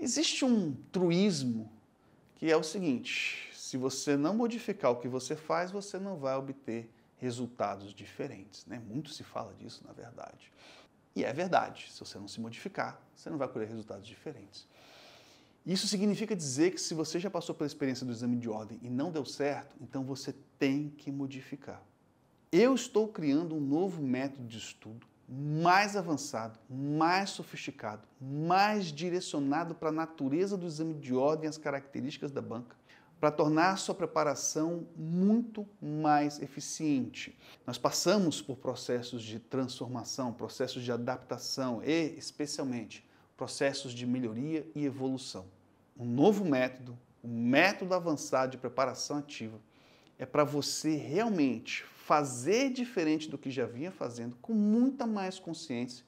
Existe um truísmo que é o seguinte: se você não modificar o que você faz, você não vai obter resultados diferentes. Né? Muito se fala disso, na verdade. E é verdade, se você não se modificar, você não vai colher resultados diferentes. Isso significa dizer que se você já passou pela experiência do exame de ordem e não deu certo, então você tem que modificar. Eu estou criando um novo método de estudo mais avançado, mais sofisticado, mais direcionado para a natureza do exame de ordem e as características da banca, para tornar a sua preparação muito mais eficiente. Nós passamos por processos de transformação, processos de adaptação e, especialmente, processos de melhoria e evolução. Um novo método, o um método avançado de preparação ativa, é para você realmente fazer diferente do que já vinha fazendo, com muita mais consciência,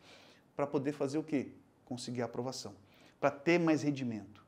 para poder fazer o quê? Conseguir a aprovação, para ter mais rendimento.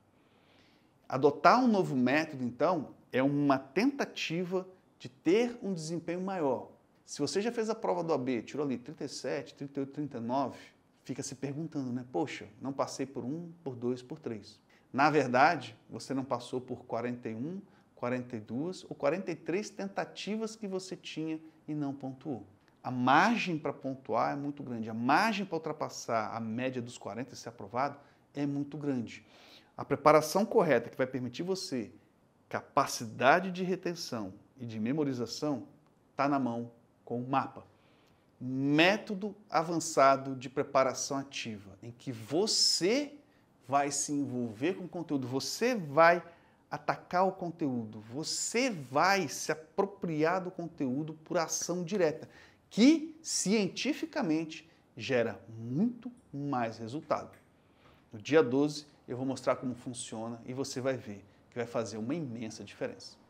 Adotar um novo método, então, é uma tentativa de ter um desempenho maior. Se você já fez a prova do AB, tirou ali 37, 38, 39, fica se perguntando, né? Poxa, não passei por um, por dois, por três. Na verdade, você não passou por 41, 42 ou 43 tentativas que você tinha e não pontuou. A margem para pontuar é muito grande, a margem para ultrapassar a média dos 40 e ser aprovado é muito grande. A preparação correta que vai permitir você capacidade de retenção e de memorização está na mão com o mapa. Método avançado de preparação ativa, em que você vai se envolver com o conteúdo, você vai atacar o conteúdo, você vai se apropriar do conteúdo por ação direta, que cientificamente gera muito mais resultado. No dia 12 eu vou mostrar como funciona e você vai ver que vai fazer uma imensa diferença.